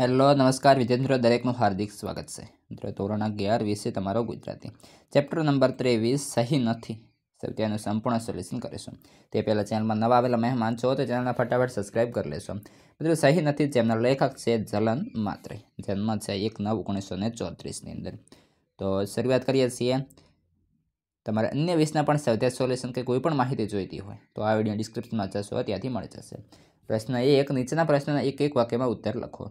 hello નમસ્કાર વિજેન્દ્ર દરેકનું હાર્દિક સ્વાગત છે મિત્રો ધોરણ અગિયાર વિશે તમારો ગુજરાતી ચેપ્ટર નંબર ત્રેવીસ સહી નથી તેનું સંપૂર્ણ સોલ્યુશન કરીશું તે પહેલાં ચેનલમાં નવા આવેલા મહેમાન છો તો ચેનલને ફટાફટ સબસ્ક્રાઇબ કરી લેશો મિત્રો સહી નથી જેમનો લેખક છે જલન માત્રે જન્મ છે એક નવ ઓગણીસો ને ચોત્રીસની અંદર તો શરૂઆત કરીએ છીએ તમારે અન્ય વિષના પણ સૌથી સોલ્યુશન કે કોઈ પણ માહિતી જોઈતી હોય તો આ વિડીયો ડિસ્ક્રિપ્શનમાં જશો ત્યાંથી મળી જશે પ્રશ્ન એક નીચેના પ્રશ્નના એક એક વાક્યમાં ઉત્તર લખો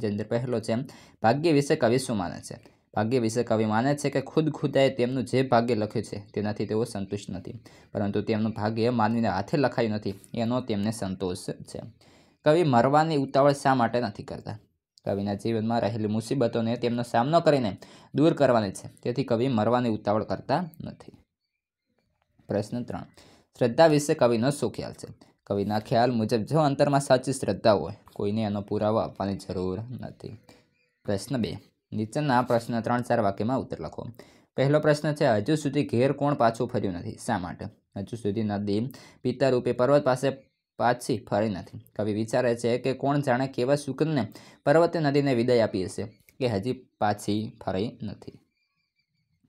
જે અંદર પહેલો છે ભાગ્ય વિશે કવિ શું માને છે ભાગ્ય વિશે કવિ માને છે કે ખુદ ખુદાએ તેમનું જે ભાગ્ય લખ્યું છે તેનાથી તેઓ સંતુષ્ટ નથી પરંતુ તેમનું ભાગ્ય માનવીને હાથે લખાયું નથી એનો તેમને સંતોષ છે કવિ મરવાની ઉતાવળ શા માટે નથી કરતા કવિના જીવનમાં રહેલી મુસીબતોને તેમનો સામનો કરીને દૂર કરવાની છે તેથી કવિ મરવાની ઉતાવળ કરતા નથી પ્રશ્ન ત્રણ શ્રદ્ધા વિશે કવિનો શું ખ્યાલ છે કવિના ખ્યાલ મુજબ જો અંતરમાં સાચી શ્રદ્ધા હોય કોઈને એનો પુરાવો આપવાની જરૂર નથી પ્રશ્ન બે નીચેના પ્રશ્ન ત્રણ ચાર વાક્યમાં ઉત્તર લખો પહેલો પ્રશ્ન છે હજુ સુધી ઘેર કોણ પાછું ફર્યું નથી શા માટે હજુ સુધી નદી પિતા રૂપે પર્વત પાસે પાછી ફરી નથી કવિ વિચારે છે કે કોણ જાણે કેવા શુકનને પર્વતે નદીને વિદાય આપી હશે કે હજી પાછી ફરી નથી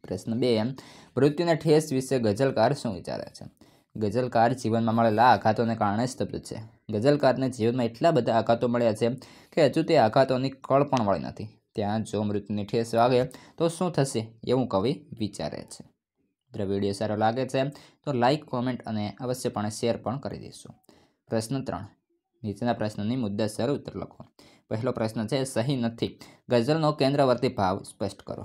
પ્રશ્ન બે મૃત્યુના ઠેસ વિશે ગઝલકાર શું વિચારે છે ગઝલકાર જીવનમાં મળેલા આઘાતોને કારણે સ્તબ્ધ છે ગઝલકારને જીવનમાં એટલા બધા આઘાતો મળ્યા છે કે હજુ તે આઘાતોની કળ પણ મળી નથી ત્યાં જો મૃત્યુની ઠેસ વાગે તો શું થશે એવું કવિ વિચારે છે મિત્ર વિડીયો સારો લાગે છે તો લાઇક કોમેન્ટ અને અવશ્યપણે શેર પણ કરી દઈશું પ્રશ્ન ત્રણ નીચેના પ્રશ્નની મુદ્દાસર ઉત્તર લખો પહેલો પ્રશ્ન છે સહી નથી ગઝલનો કેન્દ્રવર્તી ભાવ સ્પષ્ટ કરો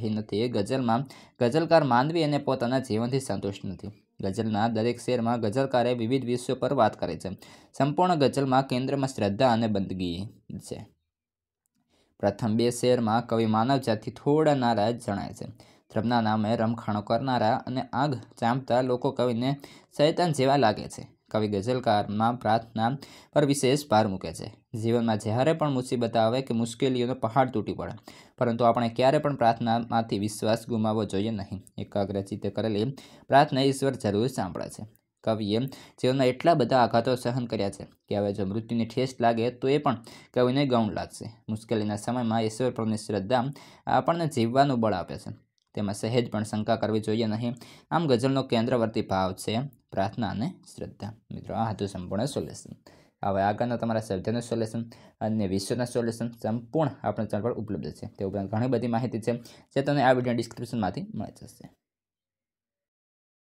સહી નથી એ ગઝલમાં ગઝલકાર માનવી અને પોતાના જીવનથી સંતુષ્ટ નથી ગઝલના દરેક શેરમાં ગઝલકારે વિવિધ વિષયો પર વાત કરે છે સંપૂર્ણ ગઝલમાં કેન્દ્રમાં શ્રદ્ધા અને બંદગી છે પ્રથમ બે શેરમાં કવિ માનવજાતિ થોડા નારાજ જણાય છે ધર્મના નામે રમખાણો કરનારા અને આગ ચાંપતા લોકો કવિને શૈતાન જેવા લાગે છે કવિ ગઝલકારમાં પ્રાર્થના પર વિશેષ ભાર મૂકે છે જીવનમાં જ્યારે પણ મુસીબત આવે કે મુશ્કેલીઓનો પહાડ તૂટી પડે પરંતુ આપણે ક્યારે પણ પ્રાર્થનામાંથી વિશ્વાસ ગુમાવવો જોઈએ નહીં એકાગ્રચિત કરેલી પ્રાર્થના ઈશ્વર જરૂર સાંભળે છે કવિએ જીવનમાં એટલા બધા આઘાતો સહન કર્યા છે કે હવે જો મૃત્યુની ઠેસ લાગે તો એ પણ કવિને ગૌણ લાગશે મુશ્કેલીના સમયમાં ઈશ્વર પરની શ્રદ્ધા આપણને જીવવાનું બળ આપે છે તેમાં સહેજ પણ શંકા કરવી જોઈએ નહીં આમ ગઝલનો કેન્દ્રવર્તી ભાવ છે પ્રાર્થના અને શ્રદ્ધા મિત્રો આ હતું સંપૂર્ણ સોલ્યુશન હવે આગળના તમારા શ્રદ્ધાનું સોલ્યુશન અને વિશ્વના સોલ્યુશન સંપૂર્ણ આપણા ચેનલ પર ઉપલબ્ધ છે તે ઉપરાંત ઘણી બધી માહિતી છે જે તમને આ વિડીયો ડિસ્ક્રિપ્શનમાંથી મળી જશે